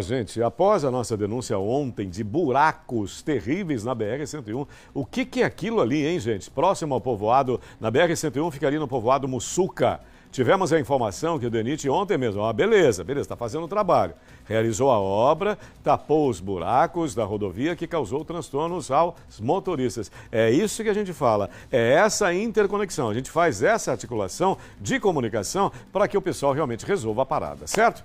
Gente, após a nossa denúncia ontem de buracos terríveis na BR-101, o que, que é aquilo ali, hein, gente? Próximo ao povoado, na BR-101 fica ali no povoado Mussuca. Tivemos a informação que o DENIT ontem mesmo, ó, beleza, beleza, está fazendo o trabalho. Realizou a obra, tapou os buracos da rodovia que causou transtornos aos motoristas. É isso que a gente fala, é essa interconexão. A gente faz essa articulação de comunicação para que o pessoal realmente resolva a parada, certo?